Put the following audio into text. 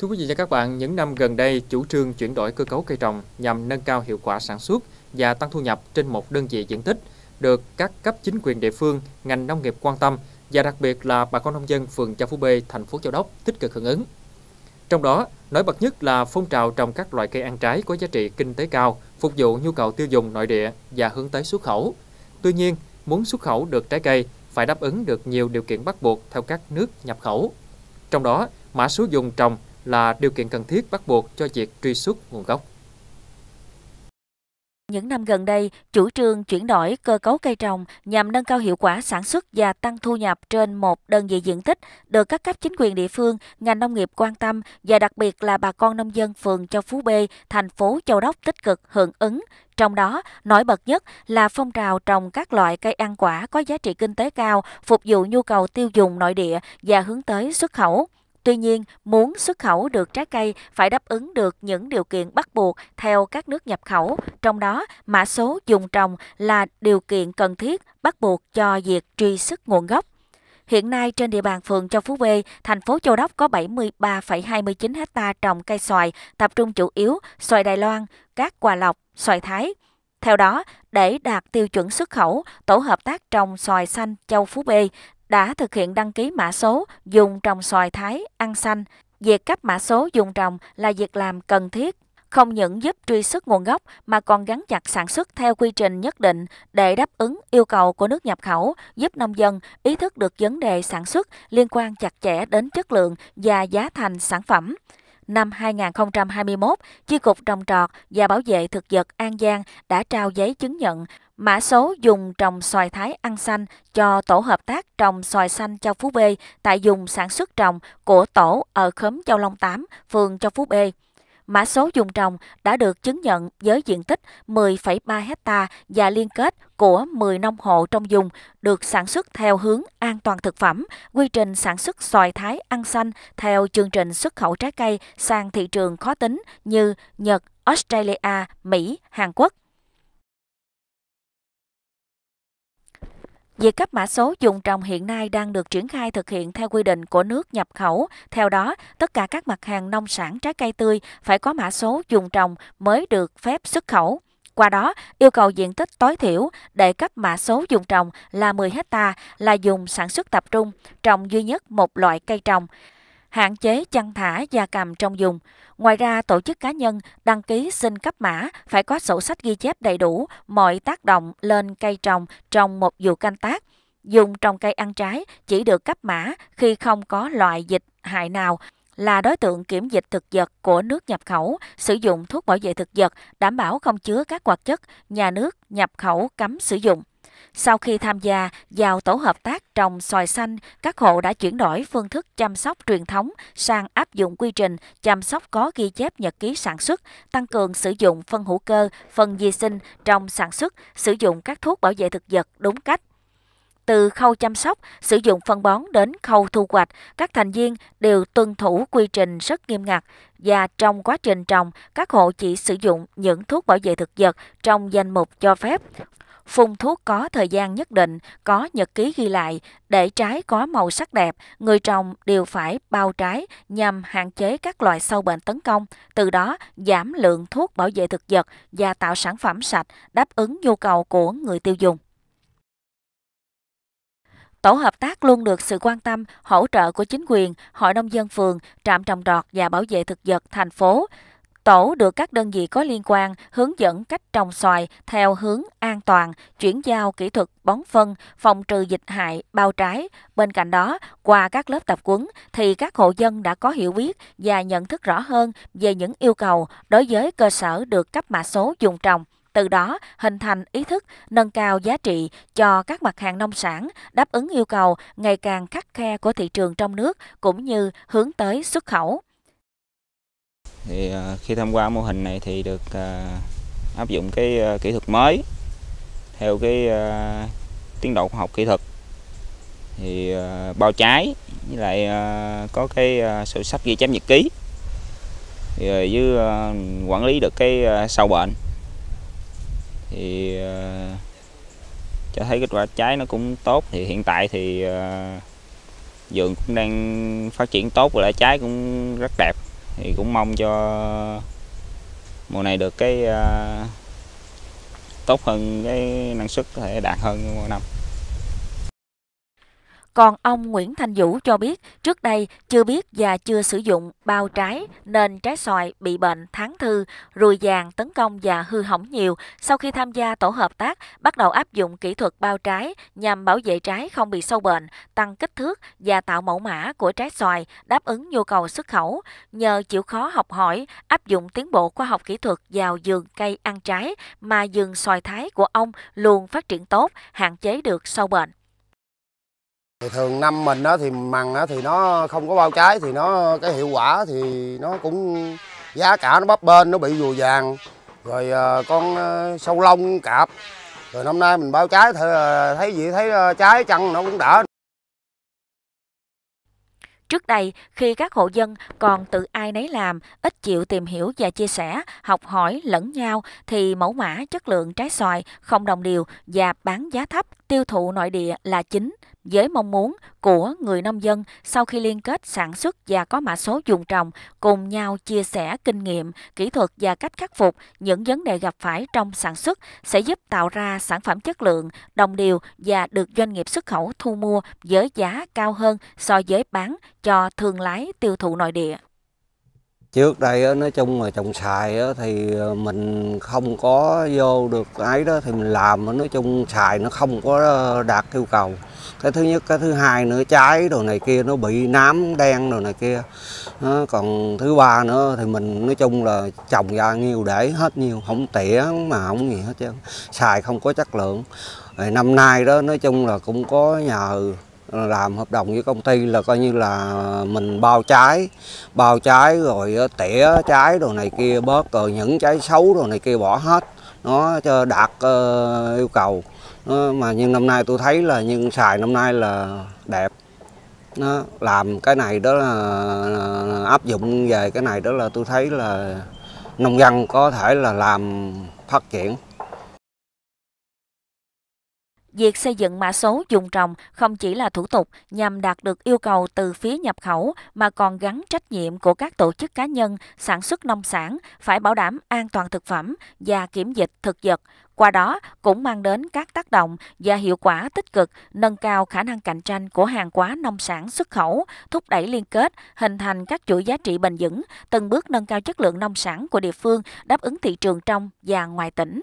Thưa quý vị và các bạn, những năm gần đây, chủ trương chuyển đổi cơ cấu cây trồng nhằm nâng cao hiệu quả sản xuất và tăng thu nhập trên một đơn vị diện tích được các cấp chính quyền địa phương, ngành nông nghiệp quan tâm và đặc biệt là bà con nông dân phường Châu Phú B, thành phố Châu Đốc tích cực hưởng ứng. Trong đó, nổi bật nhất là phong trào trồng các loại cây ăn trái có giá trị kinh tế cao, phục vụ nhu cầu tiêu dùng nội địa và hướng tới xuất khẩu. Tuy nhiên, muốn xuất khẩu được trái cây phải đáp ứng được nhiều điều kiện bắt buộc theo các nước nhập khẩu. Trong đó, mã số dùng trồng là điều kiện cần thiết bắt buộc cho việc truy xuất nguồn gốc. Những năm gần đây, chủ trương chuyển đổi cơ cấu cây trồng nhằm nâng cao hiệu quả sản xuất và tăng thu nhập trên một đơn vị diện tích được các cấp chính quyền địa phương, ngành nông nghiệp quan tâm và đặc biệt là bà con nông dân phường Châu Phú B, thành phố Châu Đốc tích cực hưởng ứng. Trong đó, nổi bật nhất là phong trào trồng các loại cây ăn quả có giá trị kinh tế cao, phục vụ nhu cầu tiêu dùng nội địa và hướng tới xuất khẩu. Tuy nhiên, muốn xuất khẩu được trái cây phải đáp ứng được những điều kiện bắt buộc theo các nước nhập khẩu, trong đó mã số dùng trồng là điều kiện cần thiết bắt buộc cho việc truy xuất nguồn gốc. Hiện nay trên địa bàn phường Châu Phú B, thành phố Châu Đốc có 73,29 ha trồng cây xoài, tập trung chủ yếu xoài Đài Loan, các quà lọc, xoài Thái. Theo đó, để đạt tiêu chuẩn xuất khẩu, tổ hợp tác trồng xoài xanh Châu Phú B đã thực hiện đăng ký mã số dùng trồng xoài thái, ăn xanh. Việc cấp mã số dùng trồng là việc làm cần thiết, không những giúp truy xuất nguồn gốc mà còn gắn chặt sản xuất theo quy trình nhất định để đáp ứng yêu cầu của nước nhập khẩu, giúp nông dân ý thức được vấn đề sản xuất liên quan chặt chẽ đến chất lượng và giá thành sản phẩm năm 2021, Chi cục trồng trọt và bảo vệ thực vật An Giang đã trao giấy chứng nhận mã số dùng trồng xoài thái ăn xanh cho tổ hợp tác trồng xoài xanh Châu Phú B tại dùng sản xuất trồng của tổ ở khóm Châu Long 8, phường Châu Phú B. Mã số dùng trồng đã được chứng nhận với diện tích 10,3 hecta và liên kết của 10 nông hộ trong dùng được sản xuất theo hướng an toàn thực phẩm, quy trình sản xuất xoài thái ăn xanh theo chương trình xuất khẩu trái cây sang thị trường khó tính như Nhật, Australia, Mỹ, Hàn Quốc. Việc cấp mã số dùng trồng hiện nay đang được triển khai thực hiện theo quy định của nước nhập khẩu. Theo đó, tất cả các mặt hàng nông sản trái cây tươi phải có mã số dùng trồng mới được phép xuất khẩu. Qua đó, yêu cầu diện tích tối thiểu để cấp mã số dùng trồng là 10 hecta là dùng sản xuất tập trung, trồng duy nhất một loại cây trồng hạn chế chăn thả gia cầm trong dùng. Ngoài ra, tổ chức cá nhân đăng ký xin cấp mã phải có sổ sách ghi chép đầy đủ mọi tác động lên cây trồng trong một vụ canh tác. Dùng trồng cây ăn trái chỉ được cấp mã khi không có loại dịch hại nào là đối tượng kiểm dịch thực vật của nước nhập khẩu, sử dụng thuốc bảo vệ thực vật, đảm bảo không chứa các hoạt chất nhà nước nhập khẩu cấm sử dụng. Sau khi tham gia vào tổ hợp tác trồng xoài xanh, các hộ đã chuyển đổi phương thức chăm sóc truyền thống sang áp dụng quy trình chăm sóc có ghi chép nhật ký sản xuất, tăng cường sử dụng phân hữu cơ, phân vi sinh trong sản xuất, sử dụng các thuốc bảo vệ thực vật đúng cách. Từ khâu chăm sóc, sử dụng phân bón đến khâu thu hoạch, các thành viên đều tuân thủ quy trình rất nghiêm ngặt và trong quá trình trồng, các hộ chỉ sử dụng những thuốc bảo vệ thực vật trong danh mục cho phép, Phun thuốc có thời gian nhất định, có nhật ký ghi lại, để trái có màu sắc đẹp, người trồng đều phải bao trái nhằm hạn chế các loại sâu bệnh tấn công, từ đó giảm lượng thuốc bảo vệ thực vật và tạo sản phẩm sạch đáp ứng nhu cầu của người tiêu dùng. Tổ hợp tác luôn được sự quan tâm, hỗ trợ của chính quyền, Hội nông dân phường, trạm trồng trọt và bảo vệ thực vật thành phố. Tổ được các đơn vị có liên quan hướng dẫn cách trồng xoài theo hướng an toàn, chuyển giao kỹ thuật bón phân, phòng trừ dịch hại, bao trái. Bên cạnh đó, qua các lớp tập huấn thì các hộ dân đã có hiểu biết và nhận thức rõ hơn về những yêu cầu đối với cơ sở được cấp mã số dùng trồng. Từ đó hình thành ý thức nâng cao giá trị cho các mặt hàng nông sản, đáp ứng yêu cầu ngày càng khắc khe của thị trường trong nước cũng như hướng tới xuất khẩu thì à, khi tham gia mô hình này thì được à, áp dụng cái à, kỹ thuật mới theo cái tiến độ khoa học kỹ thuật thì bao trái với lại có cái sổ sách ghi chép nhật ký rồi với quản lý được cái sâu bệnh thì cho thấy kết quả trái nó cũng tốt thì hiện tại thì vườn cũng đang phát triển tốt và lại trái cũng rất đẹp thì cũng mong cho mùa này được cái à, tốt hơn cái năng suất có thể đạt hơn mỗi năm còn ông Nguyễn Thanh Vũ cho biết trước đây chưa biết và chưa sử dụng bao trái nên trái xoài bị bệnh tháng thư, ruồi vàng tấn công và hư hỏng nhiều. Sau khi tham gia tổ hợp tác, bắt đầu áp dụng kỹ thuật bao trái nhằm bảo vệ trái không bị sâu bệnh, tăng kích thước và tạo mẫu mã của trái xoài đáp ứng nhu cầu xuất khẩu. Nhờ chịu khó học hỏi, áp dụng tiến bộ khoa học kỹ thuật vào vườn cây ăn trái mà vườn xoài thái của ông luôn phát triển tốt, hạn chế được sâu bệnh thường năm mình đó thì mằn đó thì nó không có bao trái thì nó cái hiệu quả thì nó cũng giá cả nó bấp bên nó bị vùa vàng rồi ờ, con ờ, sâu lông cạp rồi năm nay mình bao trái thì ờ, thấy gì thấy trái chăng nó cũng đỡ Trước đây, khi các hộ dân còn tự ai nấy làm, ít chịu tìm hiểu và chia sẻ, học hỏi lẫn nhau, thì mẫu mã chất lượng trái xoài không đồng đều và bán giá thấp tiêu thụ nội địa là chính với mong muốn của người nông dân sau khi liên kết sản xuất và có mã số dùng trồng cùng nhau chia sẻ kinh nghiệm, kỹ thuật và cách khắc phục những vấn đề gặp phải trong sản xuất sẽ giúp tạo ra sản phẩm chất lượng, đồng điều và được doanh nghiệp xuất khẩu thu mua với giá cao hơn so với bán cho thương lái tiêu thụ nội địa trước đây nói chung là trồng xài thì ờ, mình không có vô được ấy đó thì mình làm nói chung xài nó không có ờ, đạt yêu cầu cái thứ nhất cái thứ hai nữa trái đồ này kia nó bị nám đen đồ này kia ờ, còn thứ ba nữa thì mình nói chung là trồng ra nhiều để hết nhiều không tỉa mà không gì hết chứ xài không có chất lượng rồi năm nay đó nói chung là cũng có nhờ làm hợp đồng với công ty là coi như là mình bao trái bao trái rồi ờ, tỉa trái đồ này kia bớt rồi ờ, những trái xấu đồ này kia bỏ hết nó cho đạt uh, yêu cầu nó, mà nhưng năm nay tôi thấy là nhưng xài năm nay là đẹp nó làm cái này đó là, là áp dụng về cái này đó là tôi thấy là nông dân có thể là làm phát triển Việc xây dựng mã số dùng trồng không chỉ là thủ tục nhằm đạt được yêu cầu từ phía nhập khẩu mà còn gắn trách nhiệm của các tổ chức cá nhân sản xuất nông sản phải bảo đảm an toàn thực phẩm và kiểm dịch thực vật. Qua đó cũng mang đến các tác động và hiệu quả tích cực, nâng cao khả năng cạnh tranh của hàng hóa nông sản xuất khẩu, thúc đẩy liên kết, hình thành các chuỗi giá trị bền vững, từng bước nâng cao chất lượng nông sản của địa phương, đáp ứng thị trường trong và ngoài tỉnh.